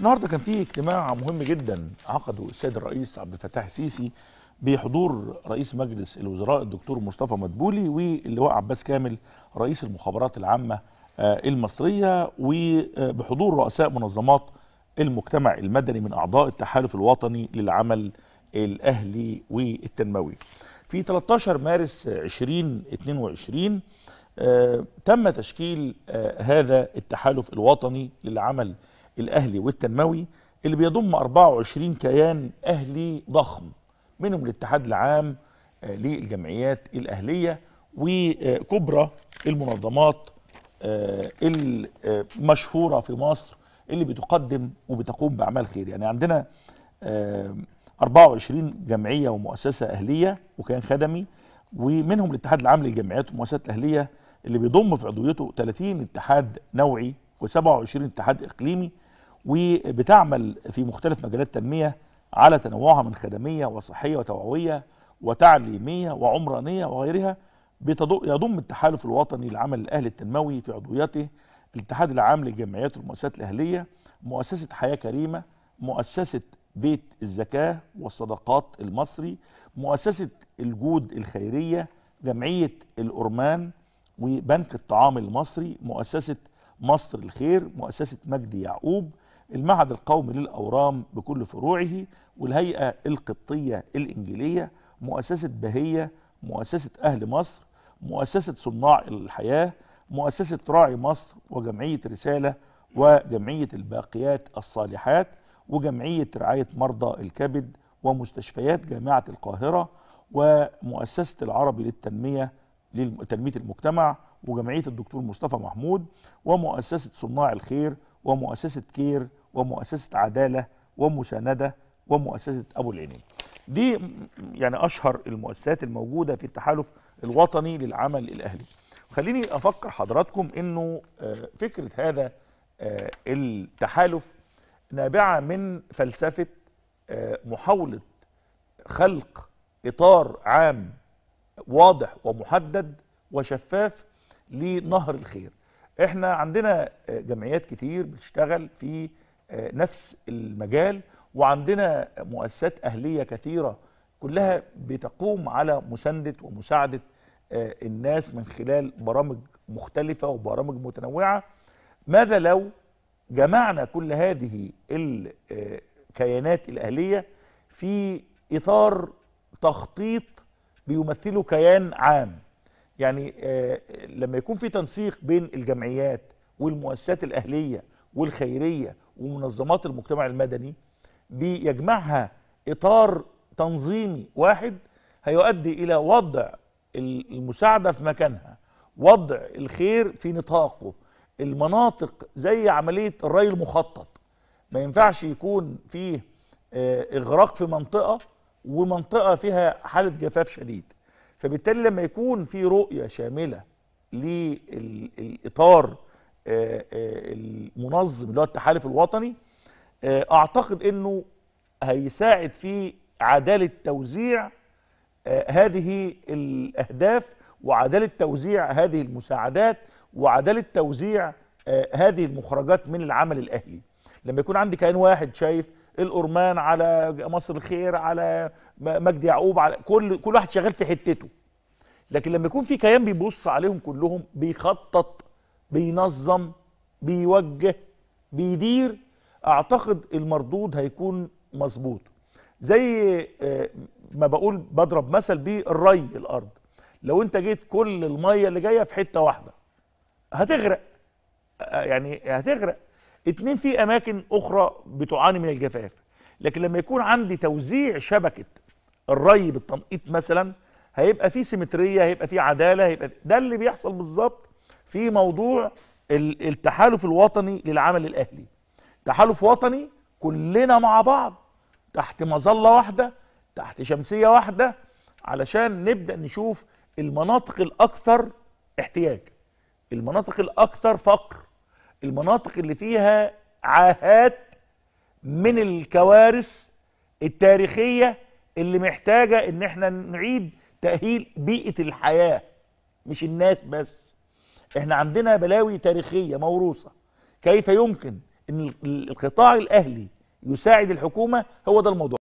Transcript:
النهارده كان في اجتماع مهم جدا عقده السيد الرئيس عبد الفتاح السيسي بحضور رئيس مجلس الوزراء الدكتور مصطفى مدبولي واللواء عباس كامل رئيس المخابرات العامه آه، المصريه وبحضور رؤساء منظمات المجتمع المدني من اعضاء التحالف الوطني للعمل الاهلي والتنموي. في 13 مارس 2022 آه، تم تشكيل آه، هذا التحالف الوطني للعمل الاهلي والتنموي اللي بيضم 24 كيان اهلي ضخم منهم الاتحاد العام آه، للجمعيات الاهليه وكبرى المنظمات آه، المشهوره في مصر اللي بتقدم وبتقوم باعمال خير يعني عندنا 24 آه، جمعيه ومؤسسه اهليه وكيان خدمي ومنهم الاتحاد العام للجمعيات والمؤسسات الاهليه اللي بيضم في عضويته 30 اتحاد نوعي و27 اتحاد اقليمي وبتعمل في مختلف مجالات التنميه على تنوعها من خدميه وصحيه وتوعويه وتعليميه وعمرانيه وغيرها يضم التحالف الوطني للعمل الاهلي التنموي في عضويته الاتحاد العام للجمعيات والمؤسسات الاهليه مؤسسه حياه كريمه مؤسسه بيت الزكاه والصدقات المصري مؤسسه الجود الخيريه جمعيه الأرمان وبنك الطعام المصري مؤسسة مصر الخير مؤسسة مجدي يعقوب المعهد القومي للأورام بكل فروعه والهيئة القبطية الإنجيلية مؤسسة بهية مؤسسة أهل مصر مؤسسة صناع الحياة مؤسسة راعي مصر وجمعية رسالة وجمعية الباقيات الصالحات وجمعية رعاية مرضى الكبد ومستشفيات جامعة القاهرة ومؤسسة العربي للتنمية لتنميه المجتمع وجمعيه الدكتور مصطفى محمود ومؤسسه صناع الخير ومؤسسه كير ومؤسسه عداله ومسانده ومؤسسه ابو العينين. دي يعني اشهر المؤسسات الموجوده في التحالف الوطني للعمل الاهلي. خليني افكر حضراتكم انه آه، فكره هذا آه، التحالف نابعه من فلسفه آه، محاوله خلق اطار عام واضح ومحدد وشفاف لنهر الخير احنا عندنا آه، جمعيات كتير بتشتغل في آه، نفس المجال وعندنا مؤسسات أهلية كثيرة كلها بتقوم على مساندة ومساعدة آه، الناس من خلال برامج مختلفة وبرامج متنوعة ماذا لو جمعنا كل هذه الكيانات الأهلية في إطار تخطيط بيمثلوا كيان عام يعني آه، لما يكون في تنسيق بين الجمعيات والمؤسسات الأهلية والخيرية ومنظمات المجتمع المدني بيجمعها إطار تنظيمي واحد هيؤدي إلى وضع المساعدة في مكانها وضع الخير في نطاقه المناطق زي عملية الري المخطط ما ينفعش يكون فيه آه، إغراق في منطقة ومنطقه فيها حاله جفاف شديد فبالتالي لما يكون في رؤيه شامله للاطار آه، آه، المنظم اللي هو التحالف الوطني آه، اعتقد انه هيساعد في عداله توزيع هذه الاهداف وعداله توزيع هذه المساعدات وعداله توزيع هذه المخرجات من العمل الاهلي لما يكون عندي كيان واحد شايف القرمان على مصر الخير على مجدي يعقوب على كل كل واحد شغال في حتته لكن لما يكون في كيان بيبص عليهم كلهم بيخطط بينظم بيوجه بيدير اعتقد المردود هيكون مظبوط زي آه، ما بقول بضرب مثل بيه الري الارض لو انت جيت كل الميه اللي جايه في حته واحده هتغرق آه، يعني هتغرق اتنين في اماكن اخرى بتعاني من الجفاف لكن لما يكون عندي توزيع شبكه الري بالتنقيط مثلا هيبقى في سيمتريه هيبقى في عداله هيبقى ده اللي بيحصل بالظبط في موضوع التحالف الوطني للعمل الاهلي تحالف وطني كلنا مع بعض تحت مظله واحده تحت شمسيه واحده علشان نبدا نشوف المناطق الاكثر احتياج المناطق الاكثر فقر المناطق اللي فيها عاهات من الكوارث التاريخية اللي محتاجة ان احنا نعيد تأهيل بيئة الحياة مش الناس بس احنا عندنا بلاوي تاريخية موروثة كيف يمكن ان القطاع الاهلي يساعد الحكومة هو ده الموضوع